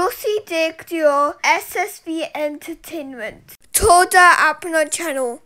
ਤੁਸੀਂ Dick Duo SSV Entertainment ਤੁਹਾਡਾ ਆਪਣਾ ਚੈਨਲ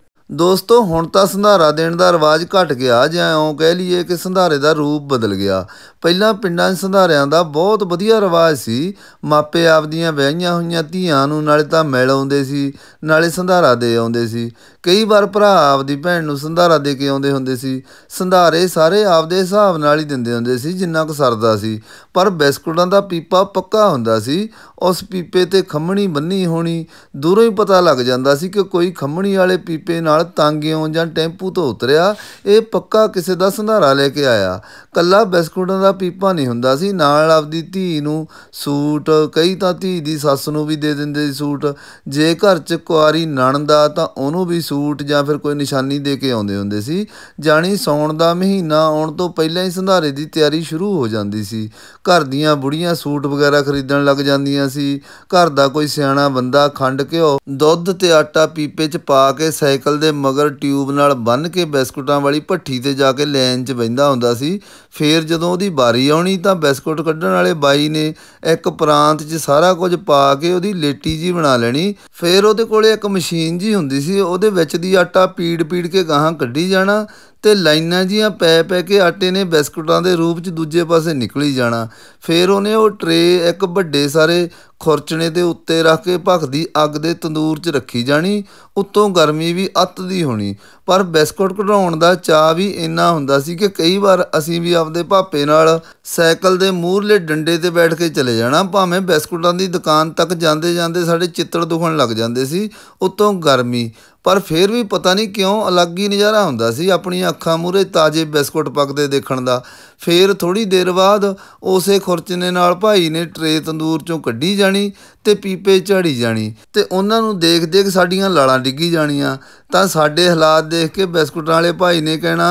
ਦੋਸਤੋ ਹੁਣ ਤਾਂ ਸੰਧਾਰਾ ਦੇਣ ਦਾ ਰਿਵਾਜ ਘਟ ਗਿਆ ਜਾਂ ਇਉਂ ਕਹਿ ਲਈਏ ਕਿ ਸੰਧਾਰੇ ਦਾ ਰੂਪ ਬਦਲ ਗਿਆ ਪਹਿਲਾਂ ਪਿੰਡਾਂ 'ਚ ਸੰਧਾਰਿਆਂ ਦਾ ਬਹੁਤ ਵਧੀਆ ਰਿਵਾਜ ਸੀ ਮਾਪੇ ਆਪਦੀਆਂ ਵਿਆਹੀਆਂ ਹੋਈਆਂ ਧੀਆਂ ਨੂੰ ਨਾਲੇ ਤਾਂ ਮਿਲ ਆਉਂਦੇ ਸੀ ਨਾਲੇ ਸੰਧਾਰਾ ਦੇ ਆਉਂਦੇ ਸੀ ਕਈ ਵਾਰ ਭਰਾ ਆਪਦੀ ਭੈਣ ਨੂੰ ਸੰਧਾਰਾ ਦੇ ਕੇ ਆਉਂਦੇ ਹੁੰਦੇ ਸੀ ਸੰਧਾਰੇ ਸਾਰੇ ਆਪਦੇ ਹਿਸਾਬ ਨਾਲ ਹੀ ਦਿੰਦੇ ਹੁੰਦੇ ਸੀ ਜਿੰਨਾ ਕੁ ਸਰਦਾ ਸੀ ਪਰ ਬਿਸਕੁਟਾਂ ਦਾ ਪੀਪਾ ਪੱਕਾ ਹੁੰਦਾ ਸੀ ਉਸ ਪੀਪੇ ਤੇ ਖੰਮਣੀ ਬੰਨੀ ਹੋਣੀ ਦੂਰੋਂ ਹੀ ਪਤਾ ਲੱਗ ਜਾਂਦਾ ਸੀ ਕਿ ਕੋਈ ਖੰਮਣੀ ਵਾਲੇ ਪੀਪੇ ਨਾਲ ਤਾਂਗਿਓਂ ਜਾਂ ਟੈਂਪੂ ਤੋਂ ਉਤਰਿਆ ਇਹ ਪੱਕਾ ਕਿਸੇ ਦਾ ਸੰਧਾਰਾ ਲੈ ਕੇ ਆਇਆ ਕੱਲਾ ਬਿਸਕੁਟਾਂ ਦਾ ਪੀਪਾ ਨਹੀਂ ਹੁੰਦਾ ਸੀ ਨਾਲ ਆਪਦੀ ਧੀ ਨੂੰ ਸੂਟ ਕਈ ਤਾਂ ਧੀ ਦੀ ਸੱਸ ਨੂੰ ਵੀ ਦੇ ਦਿੰਦੇ ਸੀ ਸੂਟ ਜੇ ਘਰ 'ਚ ਕੁਆਰੀ ਨਣ ਦਾ ਤਾਂ ਉਹਨੂੰ ਵੀ ਸੂਟ ਜਾਂ ਫਿਰ ਕੋਈ ਨਿਸ਼ਾਨੀ ਦੇ ਕੇ ਆਉਂਦੇ ਹੁੰਦੇ ਸੀ ਜਾਣੀ ਸੌਣ ਦਾ ਮਹੀਨਾ ਆਉਣ ਤੋਂ ਪਹਿਲਾਂ ਹੀ ਸੰਧਾਰੇ ਦੀ ਤਿਆਰੀ ਸ਼ੁਰੂ ਹੋ ਜਾਂਦੀ ਸੀ ਘਰ ਦੀਆਂ ਬੁੜੀਆਂ ਸੂਟ ਵਗੈਰਾ ਖਰੀਦਣ ਲੱਗ ਜਾਂਦੀਆਂ ਸੀ ਘਰ ਦਾ ਕੋਈ ਸਿਆਣਾ ਬੰਦਾ ਖੰਡ ਘਿਓ ਦੁੱਧ ਤੇ ਆਟਾ ਪੀਪੇ 'ਚ ਪਾ ਕੇ ਸਾਈਕਲ ਦੇ ਮਗਰ ਟਿਊਬ ਨਾਲ ਬੰਨ ਕੇ ਬਿਸਕੁਟਾਂ ਵਾਲੀ ਭੱਠੀ ਤੇ ਜਾ ਕੇ ਲੈਨ 'ਚ ਬੈੰਦਾ ਹੁੰਦਾ ਸੀ ਫੇਰ ਜਦੋਂ ਉਹਦੀ ਵਾਰੀ ਆਉਣੀ ਤਾਂ ਬਿਸਕੁਟ ਕੱਢਣ ਵਾਲੇ ਬਾਈ ਨੇ ਇੱਕ ਪ੍ਰਾਂਤ 'ਚ ਸਾਰਾ ਕੁਝ ਪਾ ਕੇ ਉਹਦੀ ਲੇਟੀ ਜੀ ਬਣਾ ਲੈਣੀ ਫੇਰ ਉਹਦੇ ਕੋਲੇ ਇੱਕ ਮਸ਼ੀਨ ਜੀ ਹੁੰਦੀ ਸੀ ਉਹਦੇ ਵਿੱਚ ਦੀ ਆਟਾ ਪੀੜ ਪੀੜ ਕੇ ਗਾਹਾਂ ਕੱਢੀ ਜਾਣਾ ਤੇ ਲਾਈਨਾਂ ਜੀਆਂ ਪੈ ਪੈ ਕੇ ਆਟੇ ਨੇ ਬਿਸਕੁਟਾਂ ਦੇ ਰੂਪ 'ਚ ਦੂਜੇ ਪਾਸੇ ਨਿਕਲੀ ਜਾਣਾ ਫੇਰ ਉਹਨੇ ਉਹ ਟਰੇ ਇੱਕ ਵੱਡੇ ਸਾਰੇ ਖੁਰਚਣੇ ਦੇ ਉੱਤੇ ਰੱਖ ਕੇ ਭਖਦੀ ਅੱਗ ਦੇ ਤੰਦੂਰ 'ਚ ਰੱਖੀ ਜਾਣੀ ਉੱਤੋਂ ਗਰਮੀ ਵੀ ਅੱਤ ਦੀ ਹੋਣੀ ਪਰ ਬਿਸਕੁਟ ਕਢਾਉਣ ਦਾ ਚਾ ਵੀ ਇੰਨਾ ਹੁੰਦਾ ਸੀ ਕਿ ਕਈ ਵਾਰ ਅਸੀਂ ਵੀ ਆਪਦੇ ਭਾਪੇ ਨਾਲ ਸਾਈਕਲ ਦੇ ਮੂਹਰਲੇ ਡੰਡੇ ਤੇ ਬੈਠ ਕੇ ਚਲੇ ਜਾਣਾ ਭਾਵੇਂ ਬਿਸਕੁਟਾਂ ਦੀ ਦੁਕਾਨ ਤੱਕ ਜਾਂਦੇ ਜਾਂਦੇ ਸਾਡੇ ਚਿੱਤੜ ਦੁਖਣ ਲੱਗ ਜਾਂਦੇ ਸੀ ਉੱਤੋਂ ਗਰਮੀ ਪਰ ਫਿਰ ਵੀ ਪਤਾ ਨਹੀਂ ਕਿਉਂ ਅਲੱਗ ਹੀ ਨਜ਼ਾਰਾ ਹੁੰਦਾ ਸੀ ਆਪਣੀਆਂ ਅੱਖਾਂ ਮੂਰੇ ਤਾਜ਼ੇ ਬਿਸਕੁਟ ਪੱਕਦੇ ਦੇਖਣ ਦਾ ਫਿਰ ਥੋੜੀ ਦੇਰ ਬਾਅਦ ਉਸੇ ਖੁਰਚਨੇ ਨਾਲ ਭਾਈ ਨੇ ਟਰੇ ਤੰਦੂਰ ਚੋਂ ਕੱਢੀ ਜਾਣੀ ਤੇ ਪੀਪੇ ਝਾੜੀ ਜਾਣੀ ਤੇ ਉਹਨਾਂ ਨੂੰ ਦੇਖ ਦੇਖ ਸਾਡੀਆਂ ਲਾਲਾਂ ਡਿੱਗੀ ਜਾਣੀਆਂ ਤਾਂ ਸਾਡੇ ਹਾਲਾਤ ਦੇਖ ਕੇ ਬਿਸਕੁਟਾਂ ਵਾਲੇ ਭਾਈ ਨੇ ਕਹਿਣਾ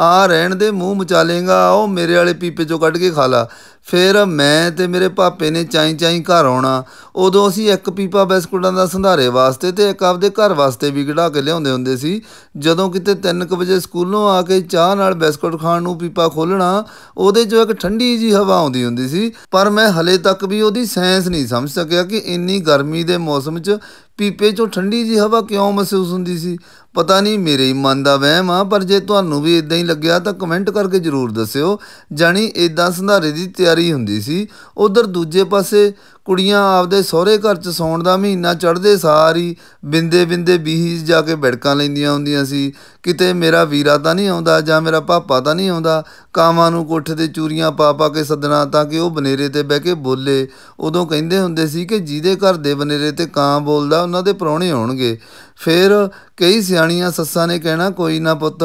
ਆ ਰਹਿਣ ਦੇ ਮੂੰਹ ਮਚਾ ਲੇਗਾ ਉਹ ਮੇਰੇ ਵਾਲੇ ਪੀਪੇ ਚੋਂ ਕੱਢ ਕੇ ਖਾ ਲਾ ਫਿਰ ਮੈਂ ਤੇ ਮੇਰੇ ਪਾਪੇ ਨੇ ਚਾਈ ਚਾਈ ਘਰ ਆਉਣਾ ਉਦੋਂ ਅਸੀਂ ਇੱਕ ਪੀਪਾ ਬਿਸਕੁਟਾਂ ਦਾ ਸੰਧਾਰੇ ਵਾਸਤੇ ਤੇ ਇੱਕ ਆਪਦੇ ਘਰ ਵਾਸਤੇ ਵੀ ਕਢਾ ਕੇ ਲਿਆਉਂਦੇ ਹੁੰਦੇ ਸੀ ਜਦੋਂ ਕਿਤੇ 3:00 ਵਜੇ ਸਕੂਲੋਂ ਆ ਕੇ ਚਾਹ ਨਾਲ ਬਿਸਕੁਟ ਖਾਣ ਨੂੰ ਪੀਪਾ ਖੋਲਣਾ ਉਹਦੇ 'ਚ ਇੱਕ ਠੰਡੀ ਜੀ ਹਵਾ ਆਉਂਦੀ ਹੁੰਦੀ ਸੀ ਪਰ ਮੈਂ ਹਲੇ ਤੱਕ ਵੀ ਉਹਦੀ ਸਾਇੰਸ ਨਹੀਂ ਸਮਝ ਸਕਿਆ ਕਿ ਇੰਨੀ ਗਰਮੀ ਦੇ ਮੌਸਮ 'ਚ ਪੀਪੇ 'ਚੋਂ ਠੰਡੀ ਜੀ ਹਵਾ ਕਿਉਂ ਮਹਿਸੂਸ ਹੁੰਦੀ ਸੀ ਪਤਾ ਨਹੀਂ ਮੇਰੇ ਮਨ ਦਾ ਵਹਿਮ ਆ ਪਰ ਜੇ ਤੁਹਾਨੂੰ ਵੀ ਇਦਾਂ ਹੀ ਲੱਗਿਆ ਤਾਂ ਕਮੈਂਟ ਕਰਕੇ ਜ਼ਰੂਰ ਦੱਸਿਓ ਜਾਨੀ ਇਦਾਂ ਸੰਧਾਰੇ ਦੀ ਤਿਆਰੀ ਹੁੰਦੀ ਸੀ ਉਧਰ ਦੂਜੇ ਪਾਸੇ ਕੁੜੀਆਂ ਆਪਦੇ ਸਹੁਰੇ ਘਰ ਚ ਸੌਣ ਦਾ ਮਹੀਨਾ ਚੜ੍ਹਦੇ ਸਾਰੀ ਬਿੰਦੇ ਬਿੰਦੇ ਬੀਹੀ ਜਾ ਕੇ ਬੜਕਾਂ ਲੈਂਦੀਆਂ ਹੁੰਦੀਆਂ ਸੀ ਕਿਤੇ ਮੇਰਾ ਵੀਰਾ ਤਾਂ ਨਹੀਂ ਆਉਂਦਾ ਜਾਂ ਮੇਰਾ ਪਾਪਾ ਤਾਂ ਨਹੀਂ ਆਉਂਦਾ ਕਾਵਾਂ ਨੂੰ ਕੋਠੇ ਤੇ ਚੂਰੀਆਂ ਪਾ ਪਾ ਕੇ ਸੱਦਣਾ ਤਾਂ ਕਿ ਉਹ ਬਨੇਰੇ ਤੇ ਬਹਿ ਕੇ ਬੋਲੇ ਉਦੋਂ ਕਹਿੰਦੇ ਹੁੰਦੇ ਸੀ ਕਿ ਜਿਹਦੇ ਘਰ ਦੇ ਬਨੇਰੇ ਤੇ ਕਾਂ ਬੋਲਦਾ ਉਹਨਾਂ ਦੇ ਪਰੌਣੇ ਹੋਣਗੇ ਫਿਰ ਕਈ ਸਿਆਣੇ ਜਾਣੀਆਂ ਸੱਸਾਂ ਨੇ ਕਹਿਣਾ ਕੋਈ ਨਾ ਪੁੱਤ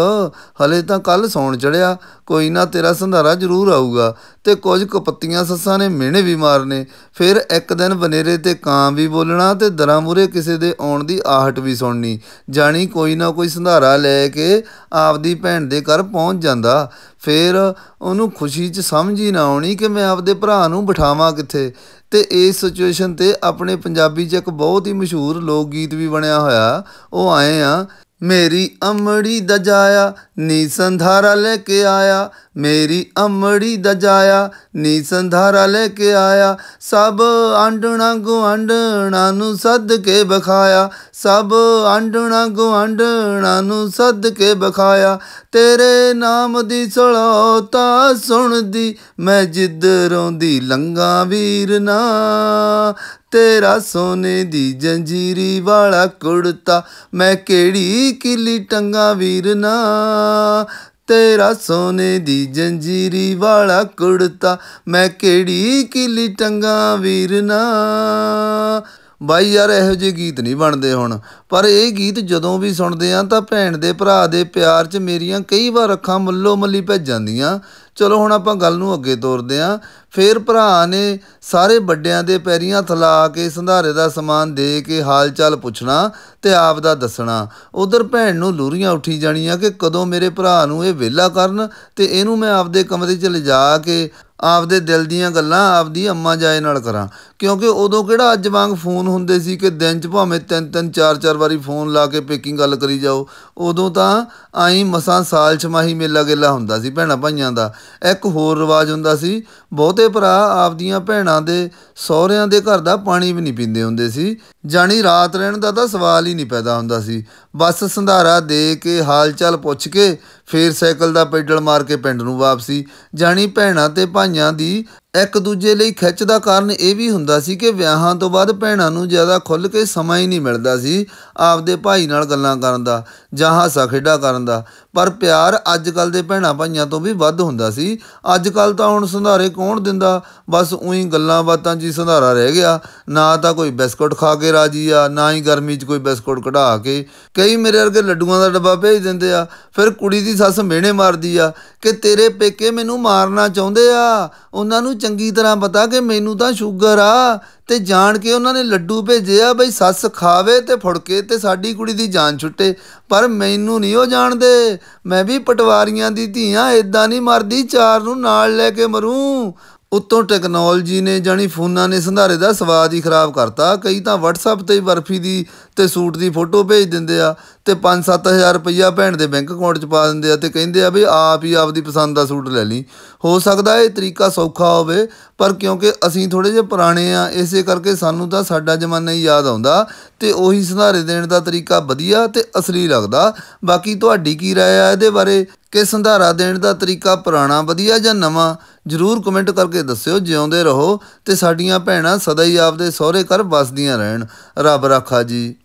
ਹਲੇ ਤਾਂ ਕੱਲ ਸੌਣ ਚੜਿਆ ਕੋਈ ਨਾ ਤੇਰਾ ਸੰਧਾਰਾ ਜ਼ਰੂਰ ਆਊਗਾ ਤੇ ਕੁਝ ਕੁਪੱਤੀਆਂ ਸੱਸਾਂ ਨੇ ਮਿਹਣੇ ਵੀ ਮਾਰਨੇ ਫਿਰ ਇੱਕ ਦਿਨ ਬਨੇਰੇ ਤੇ ਕਾਂ ਵੀ ਬੋਲਣਾ ਤੇ ਦਰਾਂ ਮੂਰੇ ਕਿਸੇ ਦੇ ਆਉਣ ਦੀ ਆਹਟ ਵੀ ਸੁਣਨੀ ਜਾਣੀ ਕੋਈ ਨਾ ਕੋਈ ਸੰਧਾਰਾ ਲੈ ਕੇ ਆਪਦੀ ਭੈਣ ਦੇ ਘਰ ਪਹੁੰਚ ਜਾਂਦਾ ਫਿਰ ਉਹਨੂੰ ਖੁਸ਼ੀ 'ਚ ਸਮਝ ਹੀ ਨਾ ਆਉਣੀ ਕਿ ਮੈਂ ਆਪਦੇ ਭਰਾ ਨੂੰ ਬਿਠਾਵਾਂ ਕਿੱਥੇ ਤੇ ਇਸ ਸਿਚੁਏਸ਼ਨ ਤੇ ਆਪਣੇ ਪੰਜਾਬੀ 'ਚ ਇੱਕ ਬਹੁਤ ਹੀ ਮਸ਼ਹੂਰ ਲੋਕ ਗੀਤ ਵੀ ਬਣਿਆ ਹੋਇਆ ਉਹ ਆਏ ਆ ਮੇਰੀ ਅਮੜੀ ਦਾ ਜਾਇਆ ਨੀ ਸੰਧਾਰਾ ਲੈ ਕੇ ਆਇਆ ਮੇਰੀ ਅਮੜੀ ਦਾ ਜਾਇਆ ਨੀ ਸੰਧਾਰਾ ਲੈ ਕੇ ਆਇਆ ਸਭ ਆਂਡਣਾ ਗੁਆਂਡਣਾ ਨੂੰ ਸੱਦ ਕੇ ਬਖਾਇਆ ਸਭ ਆਂਡਣਾ ਗੁਆਂਡਣਾ ਨੂੰ ਸੱਦ ਕੇ ਬਖਾਇਆ ਤੇਰੇ ਨਾਮ ਦੀ ਸਲੋਤਾ ਸੁਣਦੀ ਮੈਂ ਜਿੱਦ ਰੋਂਦੀ ਲੰਗਾ ਵੀਰ ਨਾ ਤੇਰਾ ਸੋਨੇ ਦੀ ਜੰਜੀਰੀ ਵਾਲਾ ਕੁੜਤਾ ਮੈਂ ਕਿਹੜੀ ਕਿਲੀ ਟੰਗਾ ਵੀਰ ਨਾ ਤੇਰਾ ਸੋਨੇ ਦੀ ਜੰਜੀਰੀ ਵਾਲਾ ਕੁੜਤਾ ਮੈਂ ਕਿਹੜੀ ਕਿਲੀ ਟੰਗਾ ਵੀਰ ਨਾ ਬਾਈ ਯਾਰ ਇਹੋ ਜਿਹੇ ਗੀਤ ਨਹੀਂ ਬਣਦੇ ਹੁਣ ਪਰ ਇਹ ਗੀਤ ਜਦੋਂ ਵੀ ਸੁਣਦੇ ਆ ਤਾਂ ਭੈਣ ਦੇ ਭਰਾ ਦੇ ਪਿਆਰ 'ਚ ਮੇਰੀਆਂ ਕਈ ਵਾਰ ਅੱਖਾਂ ਮੱਲੋ ਮੱਲੀ ਭੱਜ ਜਾਂਦੀਆਂ ਚਲੋ ਹੁਣ ਆਪਾਂ ਗੱਲ ਨੂੰ ਅੱਗੇ ਤੋਰਦੇ ਆ ਫੇਰ ਭਰਾ ਨੇ ਸਾਰੇ ਵੱਡਿਆਂ ਦੇ ਪੈਰੀਆਂ ਥਲਾ ਕੇ ਸੰਧਾਰੇ ਦਾ ਸਮਾਨ ਦੇ ਕੇ ਹਾਲਚਾਲ ਪੁੱਛਣਾ ਤੇ ਆਪ ਦਾ ਦੱਸਣਾ ਉਧਰ ਭੈਣ ਨੂੰ ਲੂਰੀਆਂ ਉੱਠੀ ਜਾਣੀਆਂ ਕਿ ਕਦੋਂ ਮੇਰੇ ਭਰਾ ਨੂੰ ਇਹ ਵਿਹਲਾ ਕਰਨ ਤੇ ਇਹਨੂੰ ਮੈਂ ਆਪਦੇ ਕਮਰੇ 'ਚ ਲਿਜਾ ਕੇ ਆਪਦੇ ਦਿਲ ਦੀਆਂ ਗੱਲਾਂ ਆਪਦੀ ਅੰਮਾ ਜਾਏ ਨਾਲ ਕਰਾਂ ਕਿਉਂਕਿ ਉਦੋਂ ਕਿਹੜਾ ਅੱਜ ਵਾਂਗ ਫੋਨ ਹੁੰਦੇ ਸੀ ਕਿ ਦਿਨ 'ਚ ਭਾਵੇਂ ਤਿੰਨ ਤਿੰਨ ਚਾਰ ਚਾਰ ਵਾਰੀ ਫੋਨ ਲਾ ਕੇ ਪੇਕਿੰਗ ਗੱਲ ਕਰੀ ਜਾਓ ਉਦੋਂ ਤਾਂ ਆਈ ਮਸਾਂ ਸਾਲ ਛਮਾਹੀ ਮੇਲਾ ਗੇਲਾ ਹੁੰਦਾ ਸੀ ਭੈਣਾ ਭਾਈਆਂ ਦਾ ਇੱਕ ਹੋਰ ਰਿਵਾਜ ਹੁੰਦਾ ਸੀ ਬਹੁਤੇ ਭਰਾ ਆਪਦੀਆਂ ਭੈਣਾਂ ਦੇ ਸਹੁਰਿਆਂ ਦੇ ਘਰ ਦਾ ਪਾਣੀ ਵੀ ਨਹੀਂ ਪੀਂਦੇ ਹੁੰਦੇ ਸੀ ਜਾਨੀ ਰਾਤ ਰਹਿਣ ਦਾ ਤਾਂ ਸਵਾਲ ਹੀ ਨਹੀਂ ਪੈਦਾ ਹੁੰਦਾ ਸੀ ਬਸ ਸੰਧਾਰਾ ਦੇ ਕੇ ਹਾਲ ਚਾਲ ਪੁੱਛ ਕੇ ਫੇਰ ਸਾਈਕਲ ਦਾ ਪੈਡਲ ਮਾਰ ਕੇ ਪਿੰਡ ਨੂੰ ਵਾਪਸੀ ਜਾਨੀ ਭੈਣਾਂ ਤੇ ਭਾਈਆਂ ਦੀ ਇੱਕ ਦੂਜੇ ਲਈ ਖਿੱਚ ਦਾ ਕਾਰਨ ਇਹ ਵੀ ਹੁੰਦਾ ਸੀ ਕਿ ਵਿਆਹਾਂ ਤੋਂ ਬਾਅਦ ਭੈਣਾਂ ਨੂੰ ਜ਼ਿਆਦਾ ਖੁੱਲ ਕੇ ਸਮਾਂ ਹੀ ਨਹੀਂ ਮਿਲਦਾ ਸੀ ਆਪਦੇ ਭਾਈ ਨਾਲ ਗੱਲਾਂ ਕਰਨ ਦਾ ਜਾਂ ਹਾਸਾ ਖੇਡਾ ਕਰਨ ਦਾ ਪਰ ਪਿਆਰ ਅੱਜ ਕੱਲ ਦੇ ਭੈਣਾ ਭਾਈਆਂ ਤੋਂ ਵੀ ਵੱਧ ਹੁੰਦਾ ਸੀ ਅੱਜ ਕੱਲ ਤਾਂ ਹੁਣ ਸੰਧਾਰੇ ਕੌਣ ਦਿੰਦਾ ਬਸ ਉਹੀ ਗੱਲਾਂ ਬਾਤਾਂ ਜੀ ਸੰਧਾਰਾ ਰਹਿ ਗਿਆ ਨਾ ਤਾਂ ਕੋਈ ਬਿਸਕਟ ਖਾ ਕੇ ਰਾਜੀ ਆ ਨਾ ਹੀ ਗਰਮੀ 'ਚ ਕੋਈ ਬਿਸਕਟ ਕਢਾ ਕੇ ਕਈ ਮੇਰੇ ਵਰਗੇ ਲੱਡੂਆਂ ਦਾ ਡੱਬਾ ਭੇਜ ਦਿੰਦੇ ਆ ਫਿਰ ਕੁੜੀ ਦੀ ਸੱਸ ਮਿਹਣੇ ਮਾਰਦੀ ਆ ਕਿ ਤੇਰੇ ਪੇਕੇ ਮੈਨੂੰ ਮਾਰਨਾ ਚਾਹੁੰਦੇ ਆ ਉਹਨਾਂ ਨੂੰ ਚੰਗੀ ਤਰ੍ਹਾਂ ਪਤਾ ਕਿ ਮੈਨੂੰ ਤਾਂ ਸ਼ੂਗਰ ਆ ਤੇ ਜਾਣ ਕੇ ਉਹਨਾਂ ਨੇ ਲੱਡੂ ਭੇਜੇ ਆ ਬਈ ਸੱਸ ਖਾਵੇ ਤੇ ਫੁੜਕੇ ਤੇ ਸਾਡੀ ਕੁੜੀ ਦੀ ਜਾਨ ਛੁੱਟੇ ਪਰ ਮੈਨੂੰ ਨਹੀਂ ਉਹ ਜਾਣਦੇ ਮੈਂ ਵੀ ਪਟਵਾਰੀਆਂ ਦੀ ਧੀਆਂ ਇਦਾਂ ਨਹੀਂ ਮਰਦੀ ਚਾਰ ਨੂੰ ਨਾਲ ਲੈ ਕੇ ਮਰੂੰ ਉਤੋਂ ਟੈਕਨੋਲੋਜੀ ਨੇ ਜਾਨੀ ਫੋਨਾਂ ਨੇ ਸੰਧਾਰੇ ਦਾ ਸਵਾਦ ਹੀ ਖਰਾਬ ਕਰਤਾ ਕਈ ਤਾਂ WhatsApp ਤੇ ਹੀ ਬਰਫੀ ਦੀ ਤੇ ਸੂਟ ਦੀ ਫੋਟੋ ਭੇਜ ਦਿੰਦੇ ਆ ਤੇ 5-7000 ਰੁਪਈਆ ਭੈਣ ਦੇ ਬੈਂਕ ਅਕਾਊਂਟ 'ਚ ਪਾ ਦਿੰਦੇ ਆ ਤੇ ਕਹਿੰਦੇ ਆ ਵੀ ਆਪ ਹੀ ਆਪਦੀ ਪਸੰਦ ਦਾ ਸੂਟ ਲੈ ਲਈ ਹੋ ਸਕਦਾ ਇਹ ਤਰੀਕਾ ਸੌਖਾ ਹੋਵੇ ਪਰ ਕਿਉਂਕਿ ਅਸੀਂ ਥੋੜੇ ਜਿਹਾ ਪੁਰਾਣੇ ਆ ਇਸੇ ਕਰਕੇ ਸਾਨੂੰ ਤਾਂ ਸਾਡਾ ਜ਼ਮਾਨਾ ਹੀ ਯਾਦ ਆਉਂਦਾ ਤੇ ਉਹੀ ਸੁਧਾਰੇ ਦੇਣ ਦਾ ਤਰੀਕਾ ਵਧੀਆ ਤੇ ਅਸਲੀ ਲੱਗਦਾ ਬਾਕੀ ਤੁਹਾਡੀ ਕੀ رائے ਆ ਇਹਦੇ ਬਾਰੇ ਕਿ ਸੰਧਾਰਾ ਦੇਣ ਦਾ ਤਰੀਕਾ ਪੁਰਾਣਾ ਵਧੀਆ ਜਾਂ ਨਵਾਂ ਜਰੂਰ ਕਮੈਂਟ ਕਰਕੇ ਦੱਸਿਓ ਜਿਉਂਦੇ ਰਹੋ ਤੇ ਸਾਡੀਆਂ ਭੈਣਾਂ ਸਦਾ ਹੀ ਆਪਦੇ ਸਹੁਰੇ ਘਰ ਵਸਦੀਆਂ ਰਹਿਣ ਰੱਬ ਰਾਖਾ ਜੀ